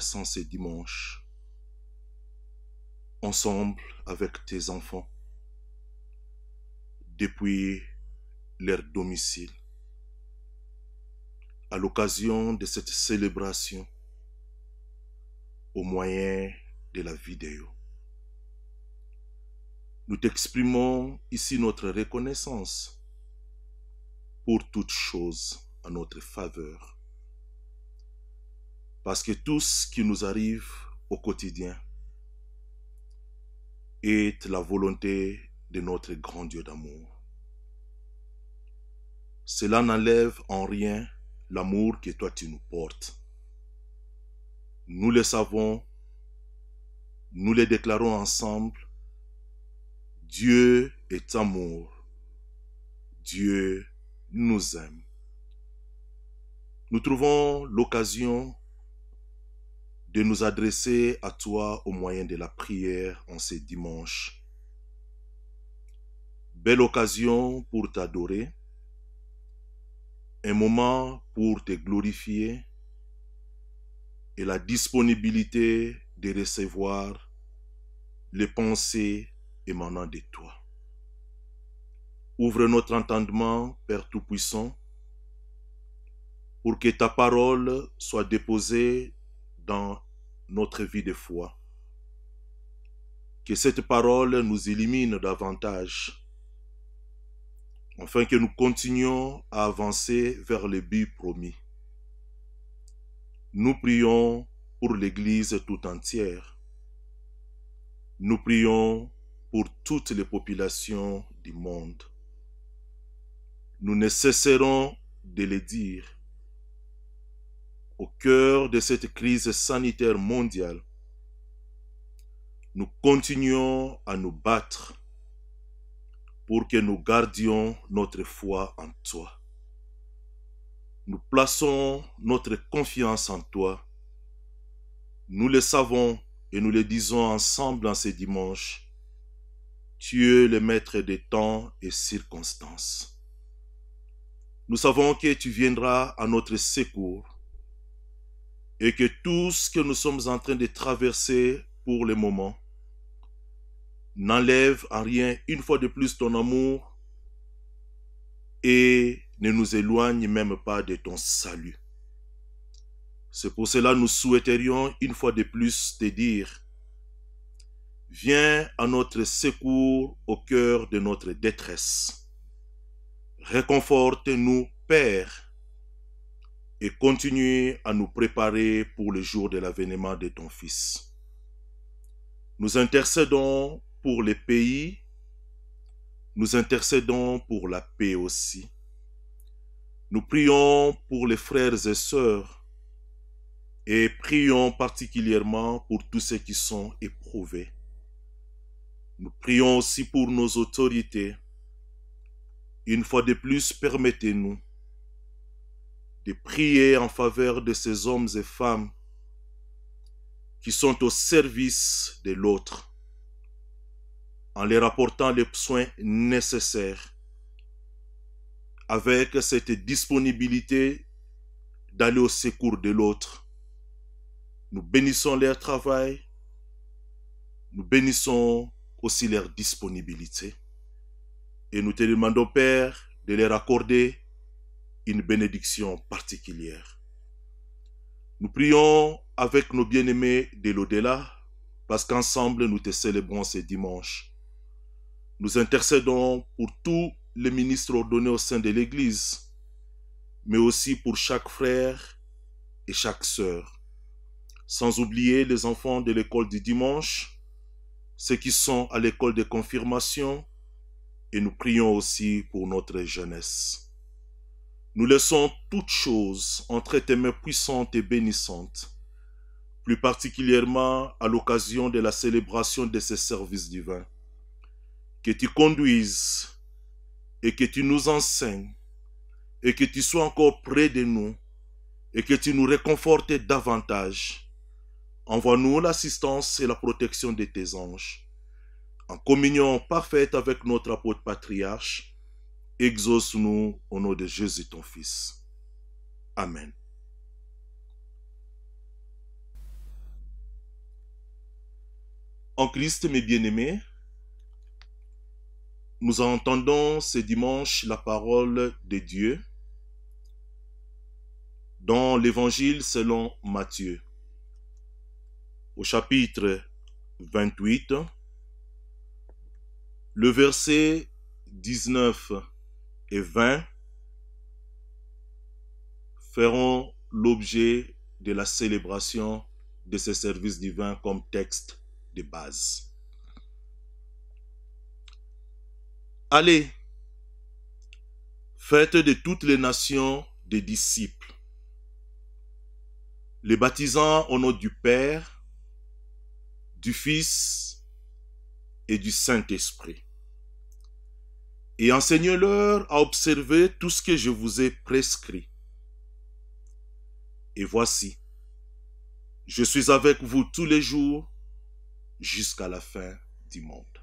ces ensemble avec tes enfants depuis leur domicile. À l'occasion de cette célébration, au moyen de la vidéo. Nous t'exprimons ici notre reconnaissance pour toutes choses en notre faveur parce que tout ce qui nous arrive au quotidien est la volonté de notre grand Dieu d'amour. Cela n'enlève en rien l'amour que toi tu nous portes. Nous le savons, nous le déclarons ensemble. Dieu est amour. Dieu nous aime. Nous trouvons l'occasion de nous adresser à toi au moyen de la prière en ce dimanche. Belle occasion pour t'adorer, un moment pour te glorifier et la disponibilité de recevoir les pensées émanant de toi. Ouvre notre entendement, Père Tout-Puissant, pour que ta parole soit déposée notre vie de foi. Que cette parole nous élimine davantage, afin que nous continuions à avancer vers le but promis. Nous prions pour l'Église tout entière. Nous prions pour toutes les populations du monde. Nous ne cesserons de le dire au cœur de cette crise sanitaire mondiale, nous continuons à nous battre pour que nous gardions notre foi en toi. Nous plaçons notre confiance en toi. Nous le savons et nous le disons ensemble en ce dimanche. Tu es le maître des temps et circonstances. Nous savons que tu viendras à notre secours et que tout ce que nous sommes en train de traverser pour le moment n'enlève en rien une fois de plus ton amour et ne nous éloigne même pas de ton salut. C'est pour cela nous souhaiterions une fois de plus te dire, viens à notre secours au cœur de notre détresse. Réconforte-nous, Père, et continuez à nous préparer pour le jour de l'avènement de ton Fils. Nous intercédons pour les pays, nous intercédons pour la paix aussi. Nous prions pour les frères et sœurs et prions particulièrement pour tous ceux qui sont éprouvés. Nous prions aussi pour nos autorités. Une fois de plus, permettez-nous prier en faveur de ces hommes et femmes qui sont au service de l'autre, en leur apportant les soins nécessaires, avec cette disponibilité d'aller au secours de l'autre. Nous bénissons leur travail, nous bénissons aussi leur disponibilité, et nous te demandons, Père, de leur accorder une bénédiction particulière. Nous prions avec nos bien-aimés de l'au-delà parce qu'ensemble nous te célébrons ce dimanche. Nous intercédons pour tous les ministres ordonnés au sein de l'Église, mais aussi pour chaque frère et chaque sœur, sans oublier les enfants de l'école du dimanche, ceux qui sont à l'école de confirmation, et nous prions aussi pour notre jeunesse. Nous laissons toutes choses entre tes mains puissantes et bénissantes, plus particulièrement à l'occasion de la célébration de ces services divins. Que tu conduises et que tu nous enseignes et que tu sois encore près de nous et que tu nous réconfortes davantage. Envoie-nous l'assistance et la protection de tes anges. En communion parfaite avec notre apôtre patriarche, Exauce-nous au nom de Jésus ton Fils. Amen. En Christ, mes bien-aimés, nous entendons ce dimanche la parole de Dieu dans l'Évangile selon Matthieu, au chapitre 28, le verset 19 et 20 feront l'objet de la célébration de ce service divin comme texte de base. Allez, faites de toutes les nations des disciples, les baptisant au nom du Père, du Fils et du Saint-Esprit et enseignez leur à observer tout ce que je vous ai prescrit. Et voici, je suis avec vous tous les jours jusqu'à la fin du monde.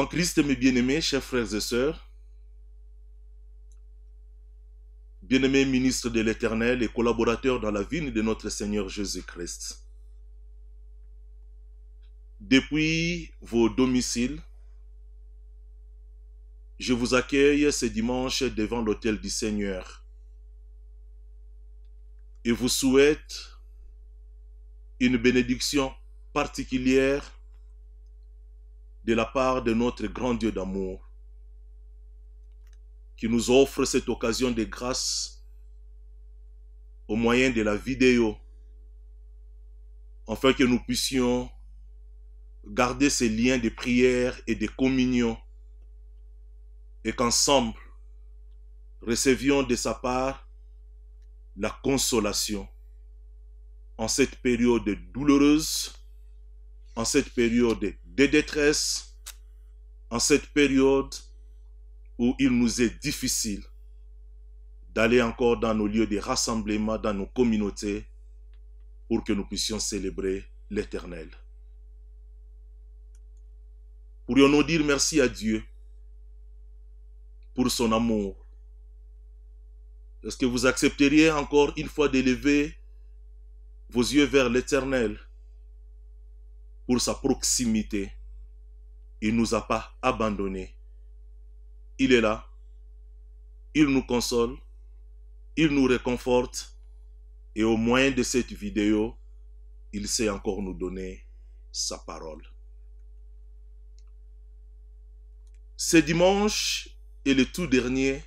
En Christ, mes bien-aimés, chers frères et sœurs, bien-aimés ministres de l'Éternel et collaborateurs dans la vie de notre Seigneur Jésus-Christ, depuis vos domiciles, je vous accueille ce dimanche devant l'autel du Seigneur et vous souhaite une bénédiction particulière de la part de notre grand Dieu d'amour, qui nous offre cette occasion de grâce au moyen de la vidéo, afin que nous puissions garder ces liens de prière et de communion, et qu'ensemble, recevions de sa part la consolation en cette période douloureuse, en cette période des détresse, en cette période où il nous est difficile d'aller encore dans nos lieux de rassemblement, dans nos communautés, pour que nous puissions célébrer l'Éternel. Pourrions-nous dire merci à Dieu pour son amour Est-ce que vous accepteriez encore une fois d'élever vos yeux vers l'Éternel pour sa proximité. Il ne nous a pas abandonnés. Il est là. Il nous console. Il nous réconforte. Et au moyen de cette vidéo, il sait encore nous donner sa parole. Ce dimanche est le tout dernier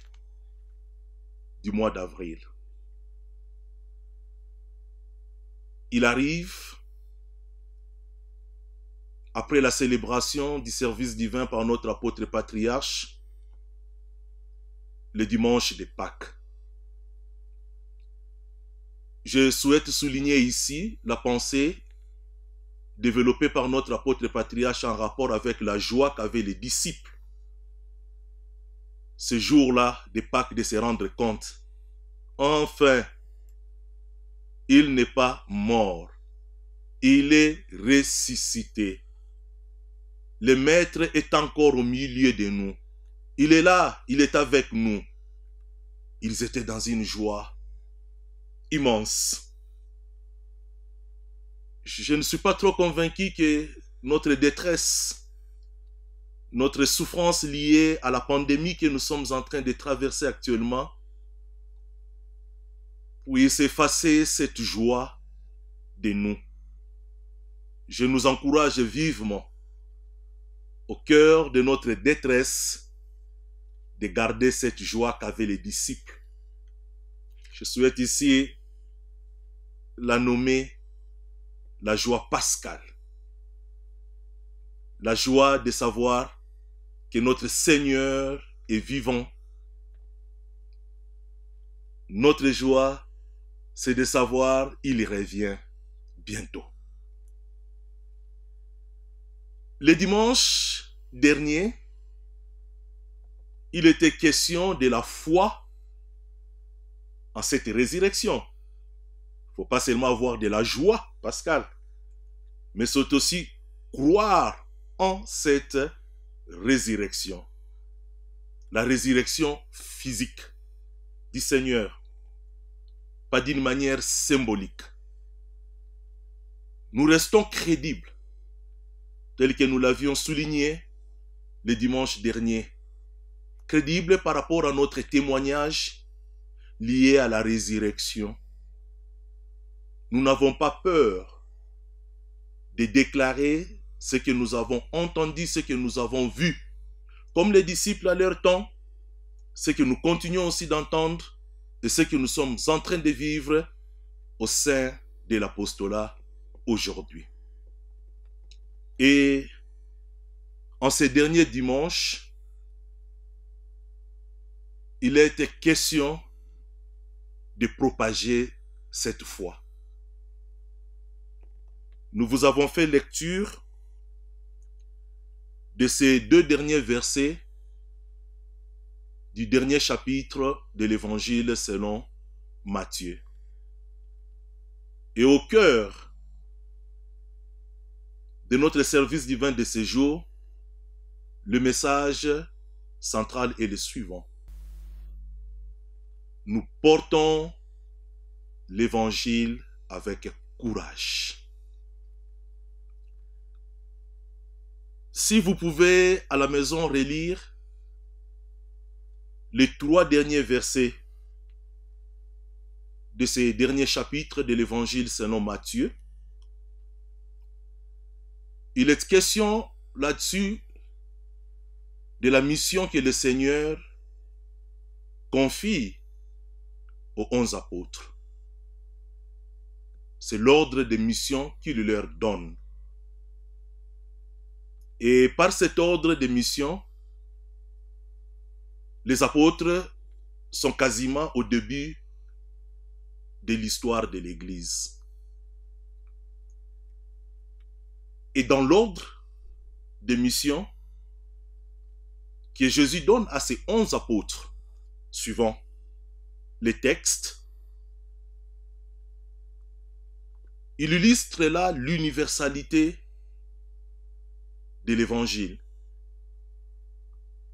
du mois d'avril. Il arrive après la célébration du service divin par notre apôtre patriarche, le dimanche de Pâques. Je souhaite souligner ici la pensée développée par notre apôtre patriarche en rapport avec la joie qu'avaient les disciples ce jour-là de Pâques de se rendre compte. Enfin, il n'est pas mort, il est ressuscité. Le Maître est encore au milieu de nous. Il est là, il est avec nous. Ils étaient dans une joie immense. Je ne suis pas trop convaincu que notre détresse, notre souffrance liée à la pandémie que nous sommes en train de traverser actuellement, puisse effacer cette joie de nous. Je nous encourage vivement au cœur de notre détresse, de garder cette joie qu'avaient les disciples. Je souhaite ici la nommer la joie pascale, la joie de savoir que notre Seigneur est vivant. Notre joie, c'est de savoir il revient bientôt. Le dimanche dernier, il était question de la foi en cette résurrection. Il faut pas seulement avoir de la joie, Pascal, mais c'est aussi croire en cette résurrection. La résurrection physique du Seigneur, pas d'une manière symbolique. Nous restons crédibles tel que nous l'avions souligné le dimanche dernier, crédible par rapport à notre témoignage lié à la résurrection. Nous n'avons pas peur de déclarer ce que nous avons entendu, ce que nous avons vu. Comme les disciples à leur temps, ce que nous continuons aussi d'entendre et ce que nous sommes en train de vivre au sein de l'apostolat aujourd'hui. Et en ces derniers dimanches, il a été question de propager cette foi. Nous vous avons fait lecture de ces deux derniers versets du dernier chapitre de l'Évangile selon Matthieu. Et au cœur de notre service divin de ce jour, le message central est le suivant. Nous portons l'évangile avec courage. Si vous pouvez à la maison relire les trois derniers versets de ces derniers chapitres de l'évangile selon Matthieu, il est question là-dessus de la mission que le Seigneur confie aux onze apôtres. C'est l'ordre des missions qu'il leur donne. Et par cet ordre de mission, les apôtres sont quasiment au début de l'histoire de l'Église. et dans l'ordre des missions que Jésus donne à ses onze apôtres, suivant les textes, il illustre là l'universalité de l'évangile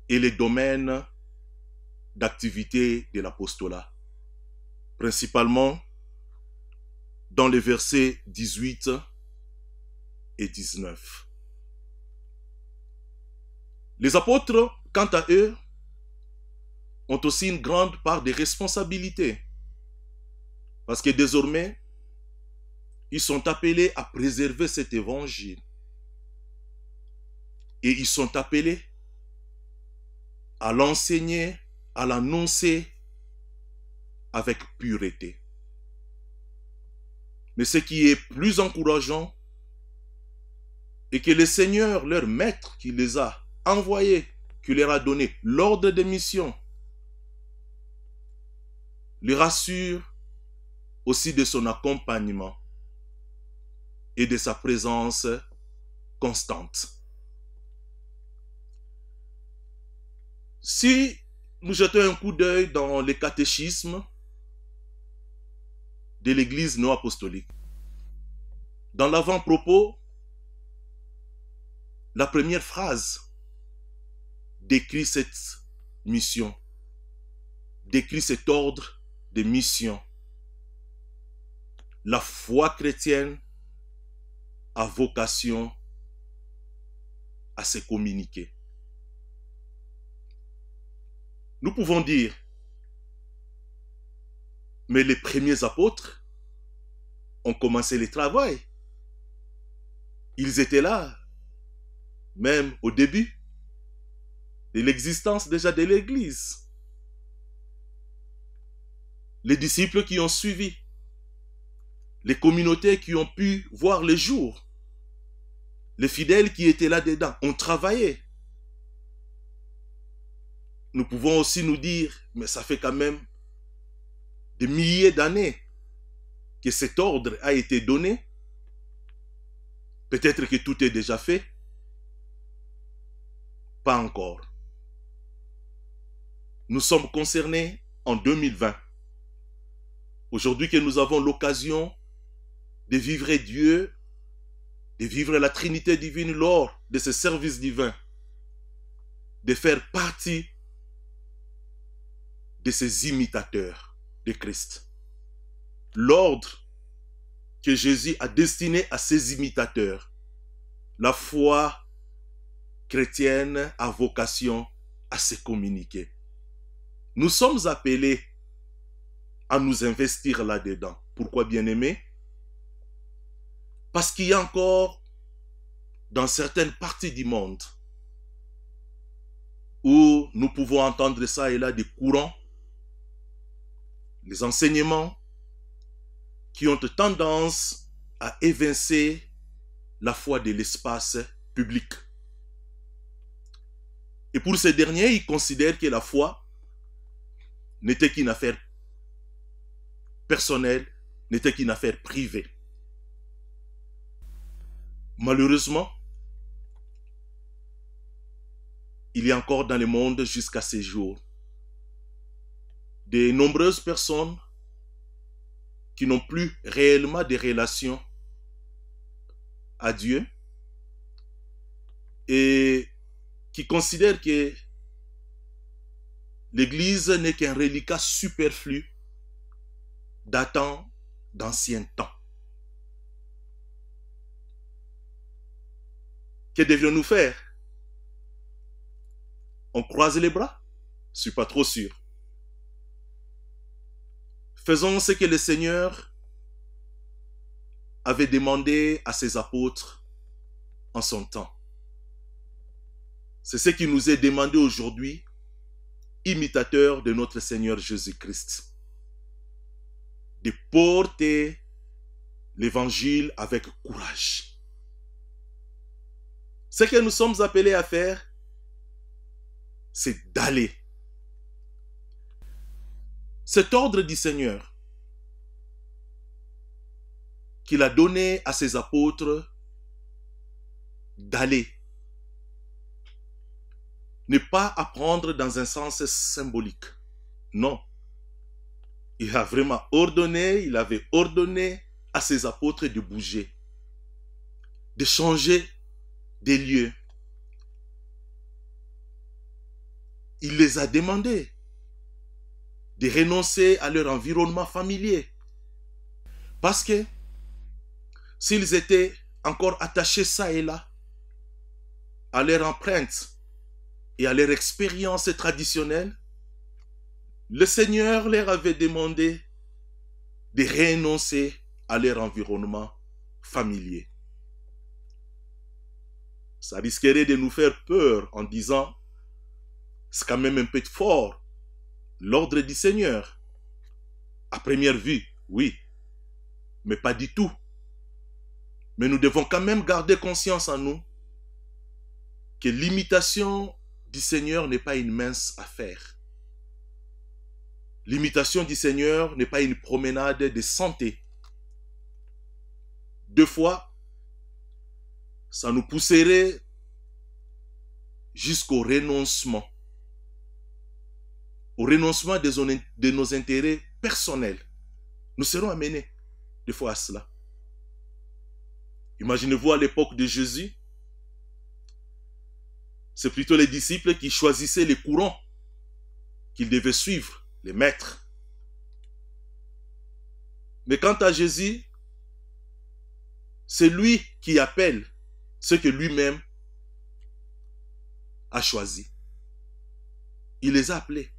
et les domaines d'activité de l'apostolat, principalement dans les versets 18 19. Les apôtres, quant à eux, ont aussi une grande part de responsabilité, parce que désormais, ils sont appelés à préserver cet évangile, et ils sont appelés à l'enseigner, à l'annoncer avec pureté. Mais ce qui est plus encourageant, et que le Seigneur, leur maître, qui les a envoyés, qui leur a donné l'ordre des missions, les rassure aussi de son accompagnement et de sa présence constante. Si nous jetons un coup d'œil dans les catéchismes de l'Église non apostolique, dans l'avant-propos, la première phrase décrit cette mission, décrit cet ordre de mission. La foi chrétienne a vocation à se communiquer. Nous pouvons dire, mais les premiers apôtres ont commencé le travail. Ils étaient là, même au début de l'existence déjà de l'Église. Les disciples qui ont suivi, les communautés qui ont pu voir le jour, les fidèles qui étaient là-dedans ont travaillé. Nous pouvons aussi nous dire, mais ça fait quand même des milliers d'années que cet ordre a été donné. Peut-être que tout est déjà fait encore. Nous sommes concernés en 2020. Aujourd'hui que nous avons l'occasion de vivre Dieu, de vivre la Trinité divine lors de ce service divin, de faire partie de ces imitateurs de Christ. L'ordre que Jésus a destiné à ses imitateurs, la foi chrétienne a vocation à se communiquer. Nous sommes appelés à nous investir là-dedans. Pourquoi, bien aimé? Parce qu'il y a encore, dans certaines parties du monde, où nous pouvons entendre ça et là des courants, des enseignements qui ont tendance à évincer la foi de l'espace public. Et pour ces derniers, ils considèrent que la foi n'était qu'une affaire personnelle, n'était qu'une affaire privée. Malheureusement, il y a encore dans le monde jusqu'à ces jours de nombreuses personnes qui n'ont plus réellement des relations à Dieu et qui considèrent que l'Église n'est qu'un reliquat superflu datant d'anciens temps. Que devions-nous faire On croise les bras Je suis pas trop sûr. Faisons ce que le Seigneur avait demandé à ses apôtres en son temps. C'est ce qui nous est demandé aujourd'hui, imitateurs de notre Seigneur Jésus-Christ, de porter l'évangile avec courage. Ce que nous sommes appelés à faire, c'est d'aller. Cet ordre du Seigneur qu'il a donné à ses apôtres d'aller ne pas apprendre dans un sens symbolique. Non. Il a vraiment ordonné, il avait ordonné à ses apôtres de bouger, de changer des lieux. Il les a demandés de renoncer à leur environnement familier. Parce que s'ils étaient encore attachés ça et là à leur empreinte, et à leur expérience traditionnelle, le Seigneur leur avait demandé de renoncer à leur environnement familier. Ça risquerait de nous faire peur en disant, c'est quand même un peu fort, l'ordre du Seigneur. À première vue, oui, mais pas du tout. Mais nous devons quand même garder conscience en nous que l'imitation Seigneur n'est pas une mince affaire. L'imitation du Seigneur n'est pas une promenade de santé. Deux fois, ça nous pousserait jusqu'au renoncement. Au renoncement de nos intérêts personnels. Nous serons amenés des fois à cela. Imaginez-vous à l'époque de Jésus, c'est plutôt les disciples qui choisissaient les courants qu'ils devaient suivre, les maîtres. Mais quant à Jésus, c'est lui qui appelle ce que lui-même a choisi. Il les a appelés.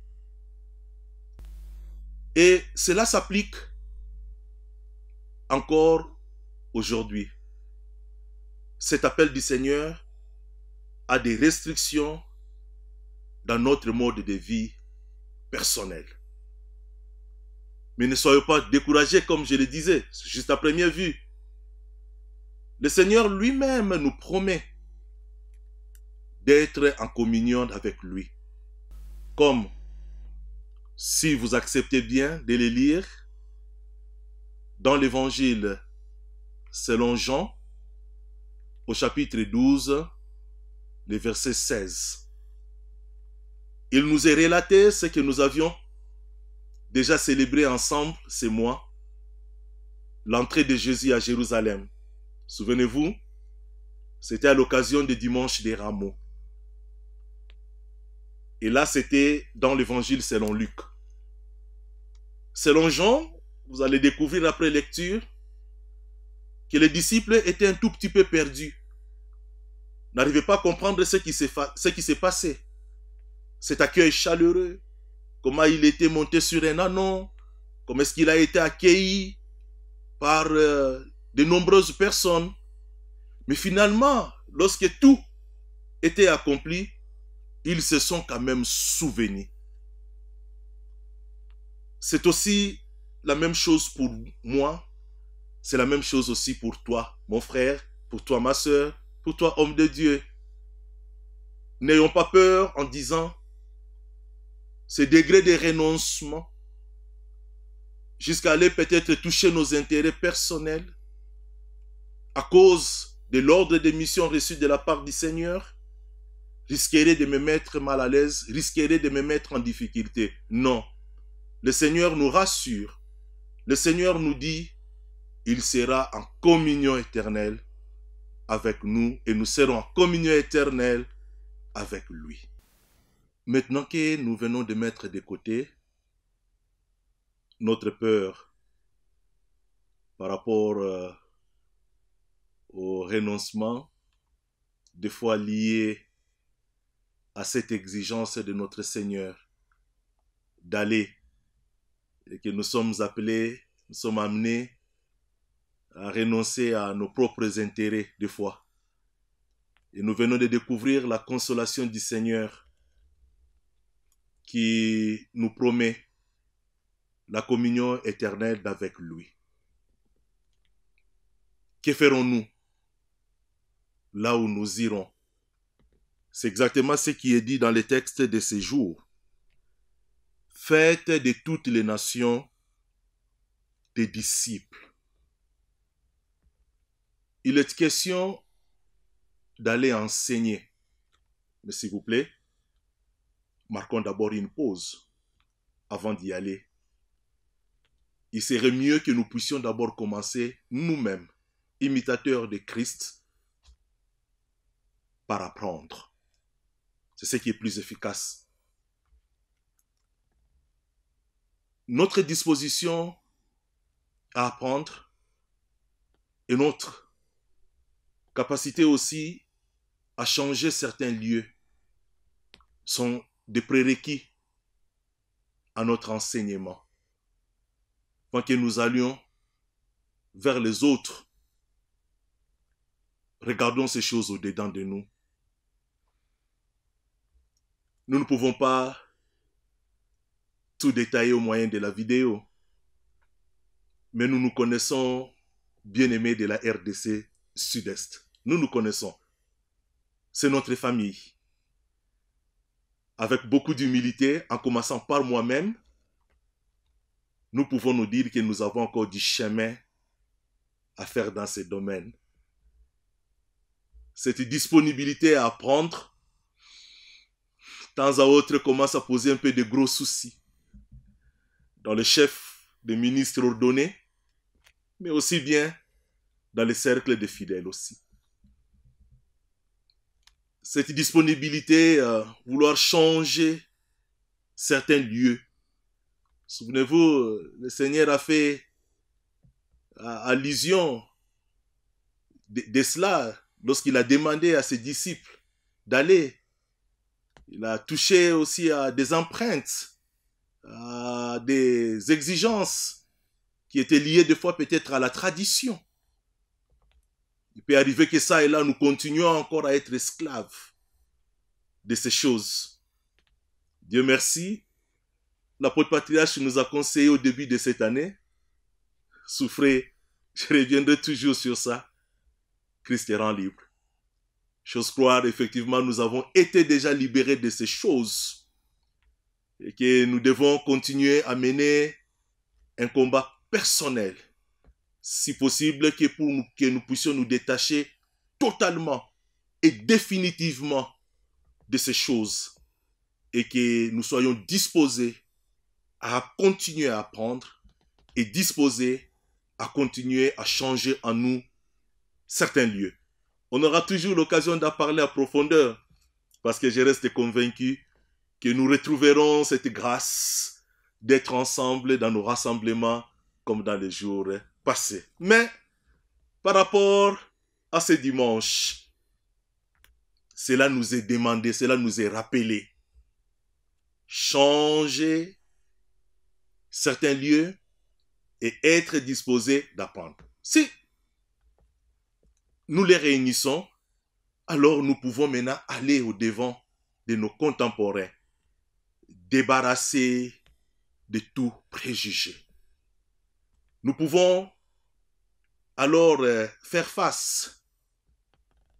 Et cela s'applique encore aujourd'hui. Cet appel du Seigneur à des restrictions dans notre mode de vie personnel. Mais ne soyez pas découragés, comme je le disais, juste à première vue. Le Seigneur lui-même nous promet d'être en communion avec lui. Comme si vous acceptez bien de les lire dans l'Évangile selon Jean au chapitre 12 le verset 16. Il nous est relaté ce que nous avions déjà célébré ensemble ces mois, l'entrée de Jésus à Jérusalem. Souvenez-vous, c'était à l'occasion du dimanche des rameaux. Et là, c'était dans l'évangile selon Luc. Selon Jean, vous allez découvrir après lecture que les disciples étaient un tout petit peu perdus n'arrivaient pas à comprendre ce qui s'est passé. Cet accueil chaleureux, comment il était monté sur un anon, comment est-ce qu'il a été accueilli par euh, de nombreuses personnes. Mais finalement, lorsque tout était accompli, ils se sont quand même souvenus. C'est aussi la même chose pour moi, c'est la même chose aussi pour toi, mon frère, pour toi, ma soeur, toi, homme de Dieu. N'ayons pas peur en disant ce degré de renoncement jusqu'à aller peut-être toucher nos intérêts personnels à cause de l'ordre des missions reçues de la part du Seigneur risquerait de me mettre mal à l'aise, risquerait de me mettre en difficulté. Non. Le Seigneur nous rassure. Le Seigneur nous dit, il sera en communion éternelle avec nous et nous serons en communion éternelle avec lui. Maintenant que nous venons de mettre de côté notre peur par rapport euh, au renoncement, des fois lié à cette exigence de notre Seigneur d'aller et que nous sommes appelés, nous sommes amenés à renoncer à nos propres intérêts de fois. Et nous venons de découvrir la consolation du Seigneur qui nous promet la communion éternelle avec lui. Que ferons-nous là où nous irons C'est exactement ce qui est dit dans les textes de ces jours. Faites de toutes les nations des disciples il est question d'aller enseigner. Mais s'il vous plaît, marquons d'abord une pause avant d'y aller. Il serait mieux que nous puissions d'abord commencer nous-mêmes, imitateurs de Christ, par apprendre. C'est ce qui est plus efficace. Notre disposition à apprendre et notre Capacité aussi à changer certains lieux sont des prérequis à notre enseignement. Quand que nous allions vers les autres, regardons ces choses au-dedans de nous. Nous ne pouvons pas tout détailler au moyen de la vidéo, mais nous nous connaissons bien aimés de la RDC Sud-Est nous nous connaissons. C'est notre famille. Avec beaucoup d'humilité, en commençant par moi-même, nous pouvons nous dire que nous avons encore du chemin à faire dans ces domaines. Cette disponibilité à apprendre, de temps à autre, commence à poser un peu de gros soucis dans le chef des ministres ordonnés, mais aussi bien dans les cercles des fidèles aussi cette disponibilité, à euh, vouloir changer certains lieux. Souvenez-vous, euh, le Seigneur a fait allusion de, de cela lorsqu'il a demandé à ses disciples d'aller. Il a touché aussi à des empreintes, à des exigences qui étaient liées des fois peut-être à la tradition. Il peut arriver que ça et là, nous continuons encore à être esclaves de ces choses. Dieu merci, l'apôtre patriarche nous a conseillé au début de cette année, souffrez, je reviendrai toujours sur ça, Christ est rend libre. Chose croire, effectivement, nous avons été déjà libérés de ces choses et que nous devons continuer à mener un combat personnel si possible, que pour que nous puissions nous détacher totalement et définitivement de ces choses et que nous soyons disposés à continuer à apprendre et disposés à continuer à changer en nous certains lieux. On aura toujours l'occasion d'en parler à profondeur parce que je reste convaincu que nous retrouverons cette grâce d'être ensemble dans nos rassemblements comme dans les jours mais par rapport à ce dimanche, cela nous est demandé, cela nous est rappelé. Changer certains lieux et être disposé d'apprendre. Si nous les réunissons, alors nous pouvons maintenant aller au-devant de nos contemporains, débarrasser de tout préjugé. Nous pouvons alors euh, faire face.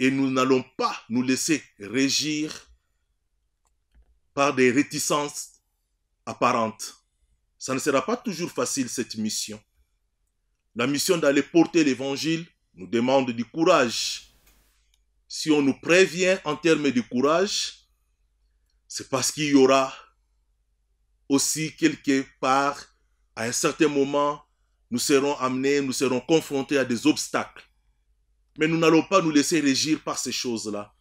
Et nous n'allons pas nous laisser régir par des réticences apparentes. Ça ne sera pas toujours facile, cette mission. La mission d'aller porter l'évangile nous demande du courage. Si on nous prévient en termes de courage, c'est parce qu'il y aura aussi quelque part, à un certain moment, nous serons amenés, nous serons confrontés à des obstacles. Mais nous n'allons pas nous laisser régir par ces choses-là.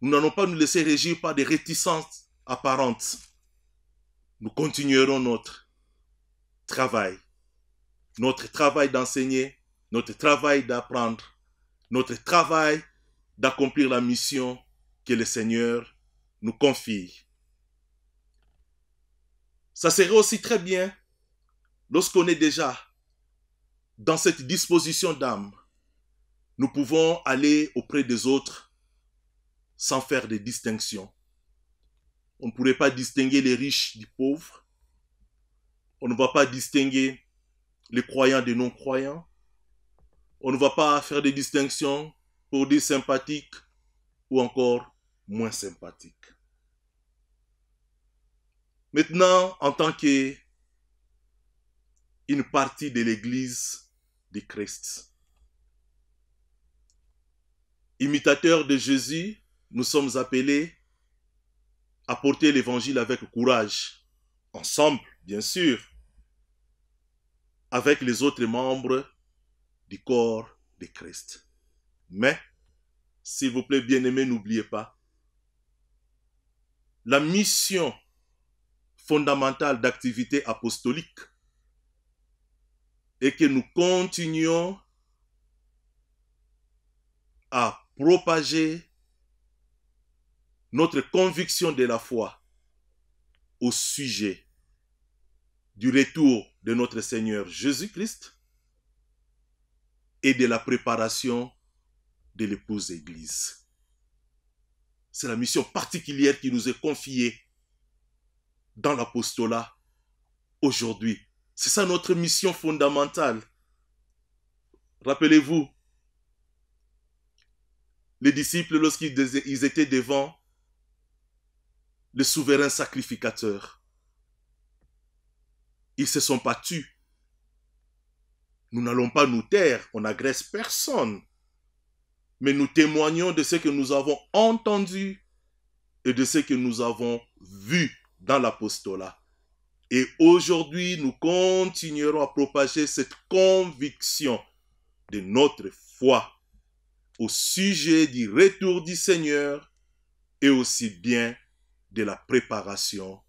Nous n'allons pas nous laisser régir par des réticences apparentes. Nous continuerons notre travail. Notre travail d'enseigner, notre travail d'apprendre, notre travail d'accomplir la mission que le Seigneur nous confie. Ça serait aussi très bien lorsqu'on est déjà dans cette disposition d'âme, nous pouvons aller auprès des autres sans faire de distinctions. On ne pourrait pas distinguer les riches du pauvre. On ne va pas distinguer les croyants des non-croyants. On ne va pas faire de distinctions pour des sympathiques ou encore moins sympathiques. Maintenant, en tant que une partie de l'Église, de Christ. Imitateurs de Jésus, nous sommes appelés à porter l'évangile avec courage, ensemble, bien sûr, avec les autres membres du corps de Christ. Mais, s'il vous plaît, bien-aimés, n'oubliez pas, la mission fondamentale d'activité apostolique et que nous continuions à propager notre conviction de la foi au sujet du retour de notre Seigneur Jésus-Christ et de la préparation de l'épouse Église. C'est la mission particulière qui nous est confiée dans l'apostolat aujourd'hui c'est ça notre mission fondamentale. Rappelez-vous, les disciples, lorsqu'ils étaient devant le souverain sacrificateur, ils se sont battus. Nous n'allons pas nous taire, on n'agresse personne. Mais nous témoignons de ce que nous avons entendu et de ce que nous avons vu dans l'apostolat. Et aujourd'hui, nous continuerons à propager cette conviction de notre foi au sujet du retour du Seigneur et aussi bien de la préparation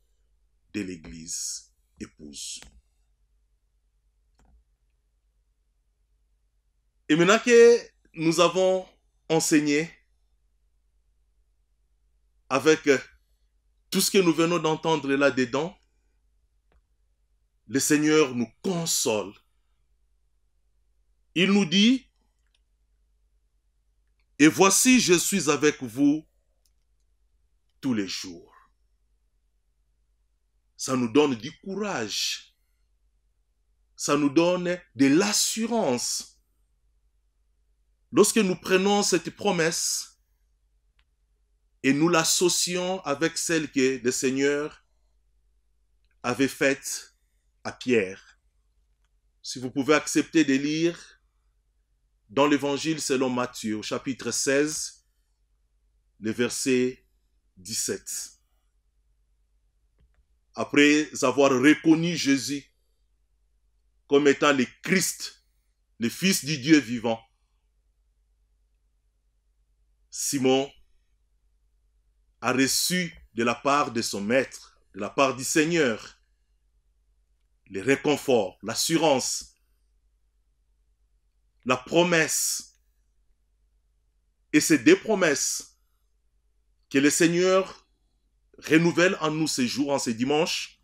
de l'Église épouse. Et maintenant que nous avons enseigné avec tout ce que nous venons d'entendre là-dedans, le Seigneur nous console. Il nous dit, et voici, je suis avec vous tous les jours. Ça nous donne du courage. Ça nous donne de l'assurance. Lorsque nous prenons cette promesse et nous l'associons avec celle que le Seigneur avait faite à Pierre. Si vous pouvez accepter de lire dans l'évangile selon Matthieu, chapitre 16, le verset 17. Après avoir reconnu Jésus comme étant le Christ, le Fils du Dieu vivant, Simon a reçu de la part de son Maître, de la part du Seigneur, le réconfort, l'assurance, la promesse. Et c'est des promesses que le Seigneur renouvelle en nous ces jours, en ces dimanches,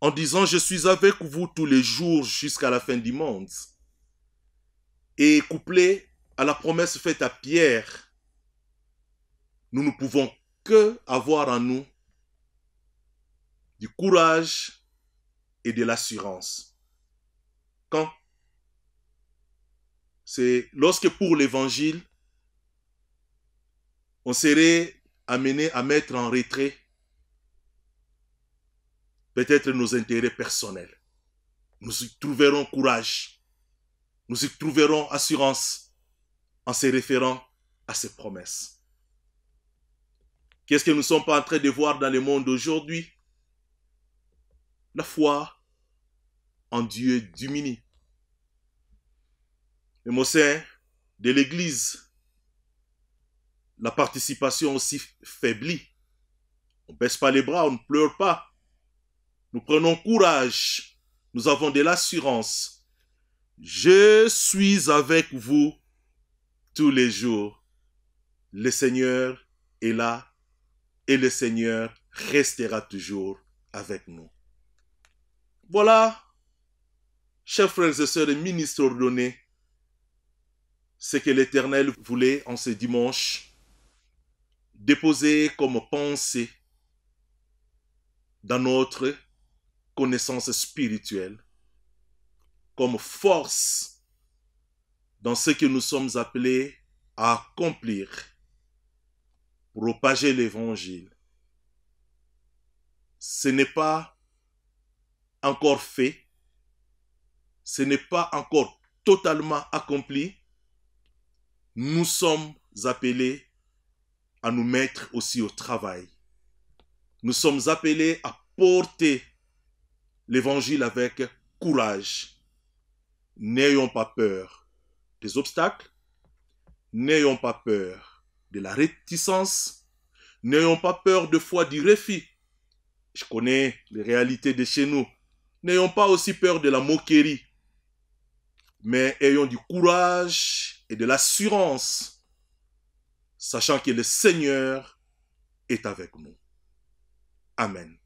en disant, je suis avec vous tous les jours jusqu'à la fin du monde. Et couplé à la promesse faite à Pierre, nous ne pouvons que avoir en nous du courage et de l'assurance. Quand C'est lorsque pour l'évangile, on serait amené à mettre en retrait peut-être nos intérêts personnels. Nous y trouverons courage, nous y trouverons assurance en se référant à ces promesses. Qu'est-ce que nous ne sommes pas en train de voir dans le monde aujourd'hui la foi en Dieu diminue. Et mot de l'Église, la participation aussi faiblit. On ne baisse pas les bras, on ne pleure pas. Nous prenons courage. Nous avons de l'assurance. Je suis avec vous tous les jours. Le Seigneur est là et le Seigneur restera toujours avec nous. Voilà, chers frères et sœurs, et ministres ordonnés, ce que l'Éternel voulait en ce dimanche déposer comme pensée dans notre connaissance spirituelle, comme force dans ce que nous sommes appelés à accomplir, propager l'Évangile. Ce n'est pas encore fait, ce n'est pas encore totalement accompli, nous sommes appelés à nous mettre aussi au travail. Nous sommes appelés à porter l'évangile avec courage. N'ayons pas peur des obstacles, n'ayons pas peur de la réticence, n'ayons pas peur de foi du refus. Je connais les réalités de chez nous. N'ayons pas aussi peur de la moquerie, mais ayons du courage et de l'assurance, sachant que le Seigneur est avec nous. Amen.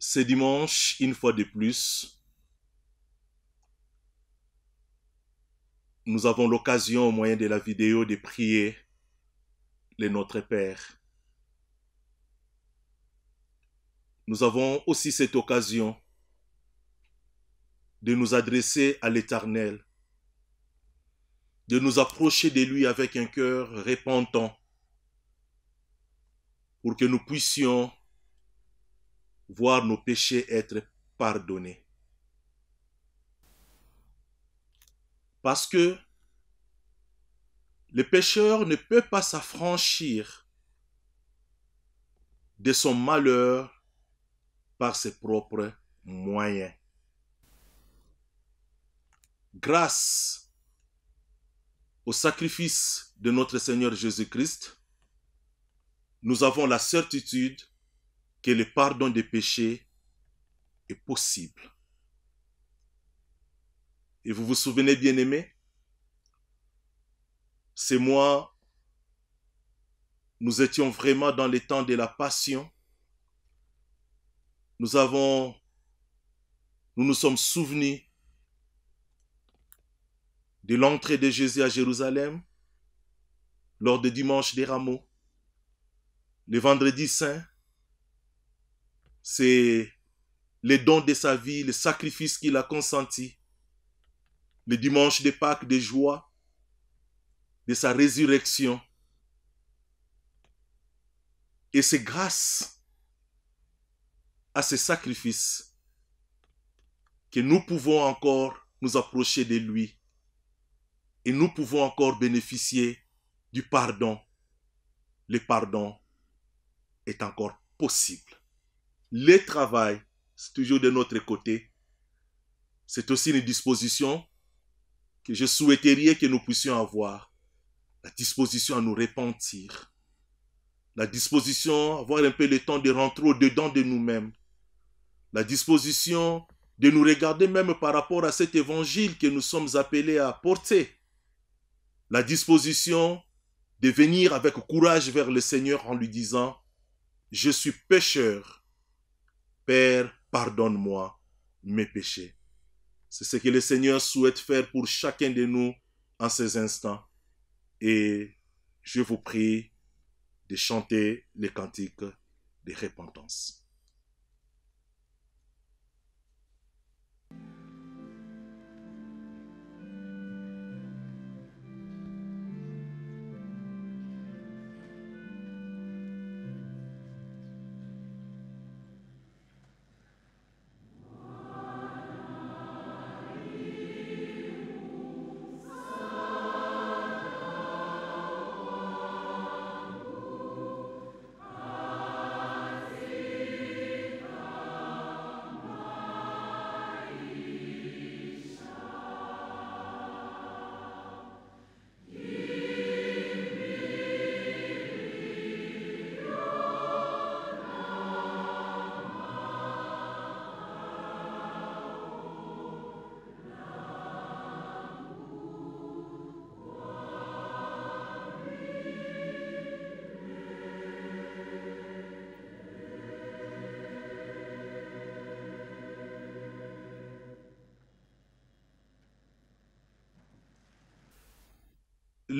Ce dimanche, une fois de plus, nous avons l'occasion au moyen de la vidéo de prier le Notre Père. nous avons aussi cette occasion de nous adresser à l'Éternel, de nous approcher de lui avec un cœur repentant, pour que nous puissions voir nos péchés être pardonnés. Parce que le pécheur ne peut pas s'affranchir de son malheur par ses propres moyens. Grâce au sacrifice de notre Seigneur Jésus-Christ, nous avons la certitude que le pardon des péchés est possible. Et vous vous souvenez, bien aimé, c'est moi. nous étions vraiment dans les temps de la passion, nous avons, nous nous sommes souvenus de l'entrée de Jésus à Jérusalem lors du dimanche des rameaux, le vendredi saint, c'est les dons de sa vie, le sacrifice qu'il a consenti, le dimanche des Pâques de joie, de sa résurrection. Et c'est grâce à ses sacrifices que nous pouvons encore nous approcher de lui et nous pouvons encore bénéficier du pardon. Le pardon est encore possible. Le travail, c'est toujours de notre côté. C'est aussi une disposition que je souhaiterais que nous puissions avoir. La disposition à nous repentir. La disposition à avoir un peu le temps de rentrer au-dedans de nous-mêmes la disposition de nous regarder même par rapport à cet évangile que nous sommes appelés à porter, la disposition de venir avec courage vers le Seigneur en lui disant, je suis pécheur, Père, pardonne-moi mes péchés. C'est ce que le Seigneur souhaite faire pour chacun de nous en ces instants. Et je vous prie de chanter les cantiques de repentance.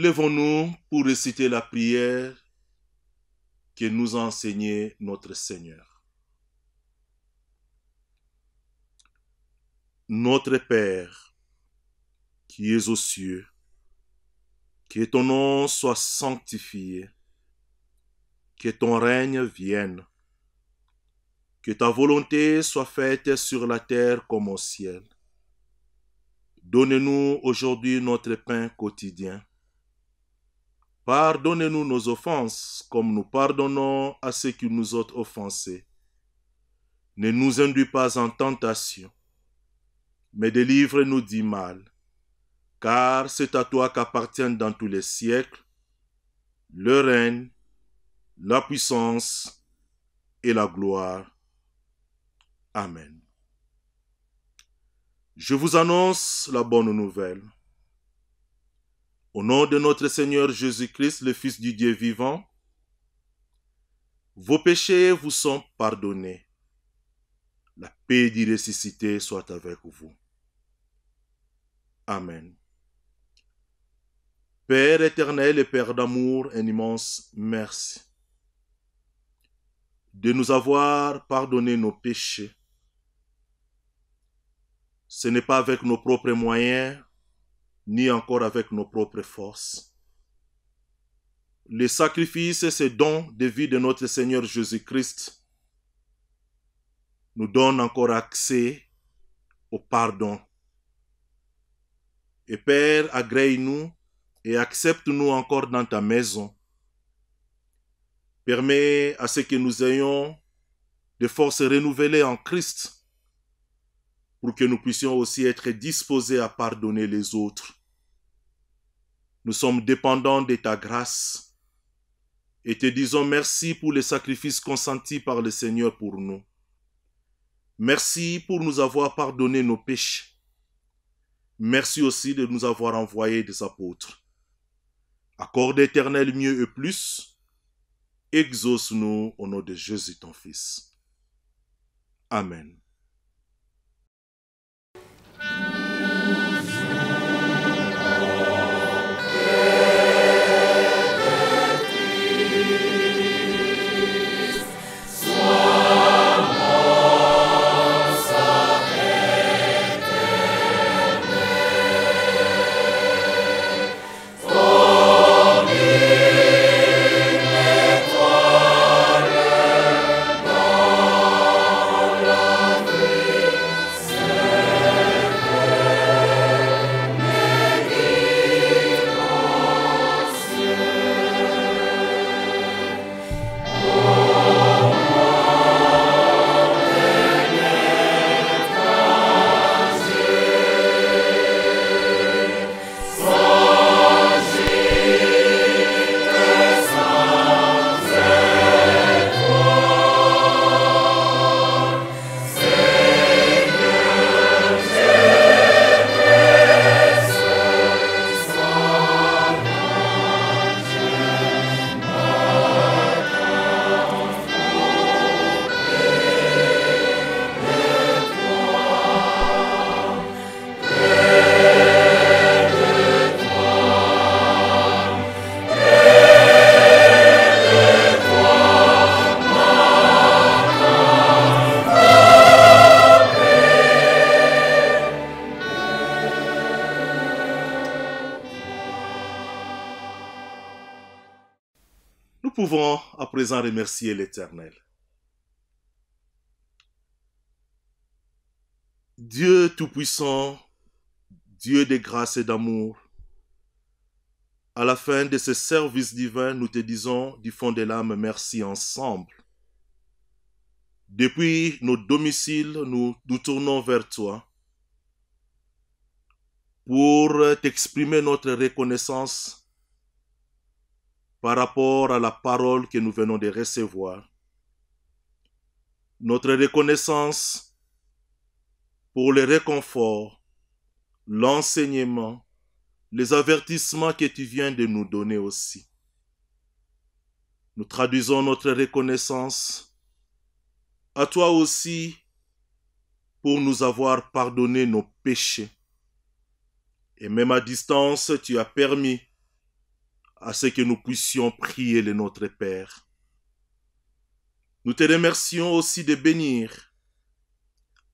Levons-nous pour réciter la prière que nous a enseignée notre Seigneur. Notre Père, qui es aux cieux, que ton nom soit sanctifié, que ton règne vienne, que ta volonté soit faite sur la terre comme au ciel. Donne-nous aujourd'hui notre pain quotidien. Pardonnez-nous nos offenses, comme nous pardonnons à ceux qui nous ont offensés. Ne nous induis pas en tentation, mais délivre-nous du mal, car c'est à toi qu'appartiennent dans tous les siècles le règne, la puissance et la gloire. Amen. Je vous annonce la bonne nouvelle au nom de notre Seigneur Jésus-Christ, le Fils du Dieu vivant, vos péchés vous sont pardonnés. La paix du ressuscité soit avec vous. Amen. Père éternel et Père d'amour, un immense merci de nous avoir pardonné nos péchés. Ce n'est pas avec nos propres moyens, ni encore avec nos propres forces. Les sacrifices et ces dons de vie de notre Seigneur Jésus-Christ nous donnent encore accès au pardon. Et Père, agrée-nous et accepte-nous encore dans ta maison. Permets à ce que nous ayons de forces renouvelées en Christ pour que nous puissions aussi être disposés à pardonner les autres. Nous sommes dépendants de ta grâce et te disons merci pour les sacrifices consentis par le Seigneur pour nous. Merci pour nous avoir pardonné nos péchés. Merci aussi de nous avoir envoyé des apôtres. Accorde éternel mieux et plus. Exauce-nous au nom de Jésus ton Fils. Amen. remercier l'Éternel. Dieu Tout-Puissant, Dieu de grâce et d'amour, à la fin de ce service divin, nous te disons du fond de l'âme merci ensemble. Depuis nos domiciles, nous nous tournons vers toi pour t'exprimer notre reconnaissance par rapport à la parole que nous venons de recevoir. Notre reconnaissance pour le réconfort, l'enseignement, les avertissements que tu viens de nous donner aussi. Nous traduisons notre reconnaissance à toi aussi pour nous avoir pardonné nos péchés. Et même à distance, tu as permis à ce que nous puissions prier le Notre Père. Nous te remercions aussi de bénir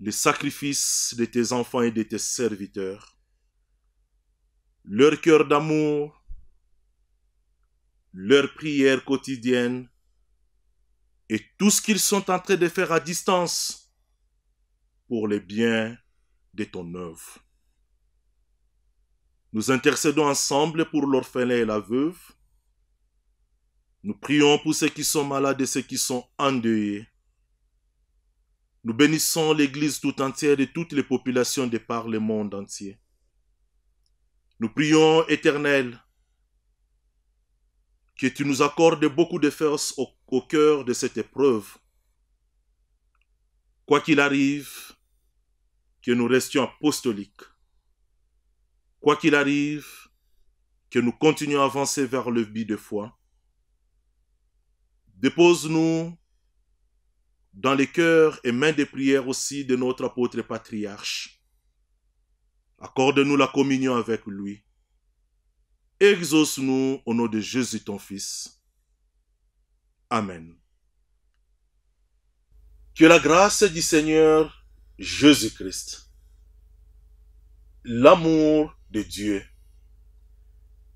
les sacrifices de tes enfants et de tes serviteurs, leur cœur d'amour, leurs prières quotidiennes et tout ce qu'ils sont en train de faire à distance pour le bien de ton œuvre. Nous intercédons ensemble pour l'orphelin et la veuve. Nous prions pour ceux qui sont malades et ceux qui sont endeuillés. Nous bénissons l'Église tout entière et toutes les populations de par le monde entier. Nous prions, Éternel, que tu nous accordes beaucoup de force au, au cœur de cette épreuve. Quoi qu'il arrive, que nous restions apostoliques. Quoi qu'il arrive, que nous continuions à avancer vers le but de foi. Dépose-nous dans les cœurs et mains des prières aussi de notre apôtre patriarche. Accorde-nous la communion avec lui. Exauce-nous au nom de Jésus ton Fils. Amen. Que la grâce du Seigneur Jésus-Christ, l'amour de Dieu.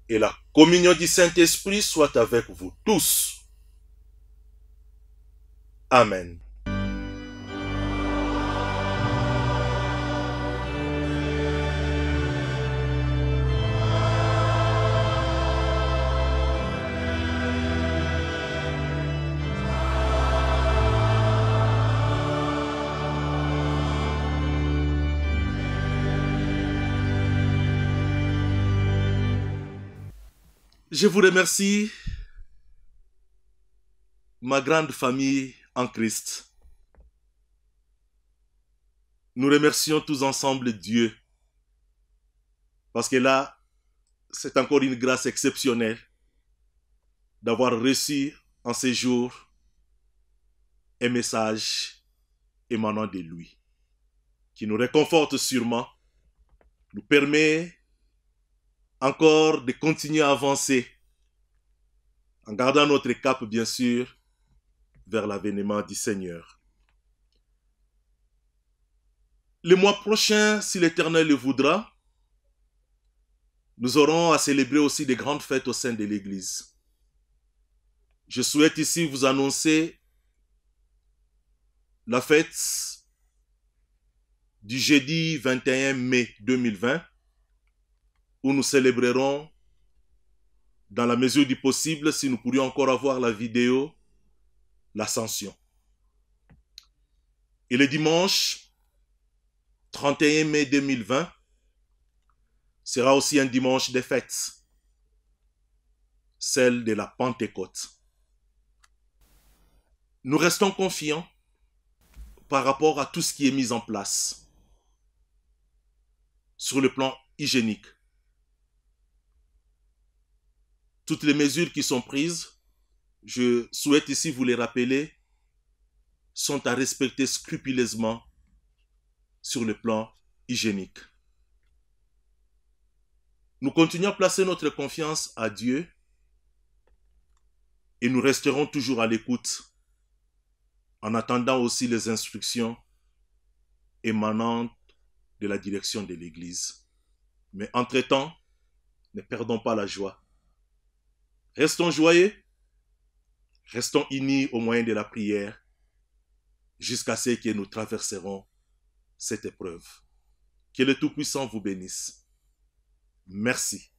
Et la communion du Saint-Esprit soit avec vous tous. Amen. Je vous remercie, ma grande famille en Christ. Nous remercions tous ensemble Dieu, parce que là, c'est encore une grâce exceptionnelle d'avoir reçu en ces jours un message émanant de lui, qui nous réconforte sûrement, nous permet encore de continuer à avancer en gardant notre cap, bien sûr, vers l'avènement du Seigneur. Le mois prochain, si l'Éternel le voudra, nous aurons à célébrer aussi des grandes fêtes au sein de l'Église. Je souhaite ici vous annoncer la fête du jeudi 21 mai 2020 où nous célébrerons, dans la mesure du possible, si nous pourrions encore avoir la vidéo, l'ascension. Et le dimanche 31 mai 2020 sera aussi un dimanche des fêtes, celle de la Pentecôte. Nous restons confiants par rapport à tout ce qui est mis en place sur le plan hygiénique, toutes les mesures qui sont prises, je souhaite ici vous les rappeler, sont à respecter scrupuleusement sur le plan hygiénique. Nous continuons à placer notre confiance à Dieu et nous resterons toujours à l'écoute en attendant aussi les instructions émanantes de la direction de l'Église. Mais entre-temps, ne perdons pas la joie Restons joyeux. Restons unis au moyen de la prière jusqu'à ce que nous traverserons cette épreuve. Que le Tout-Puissant vous bénisse. Merci.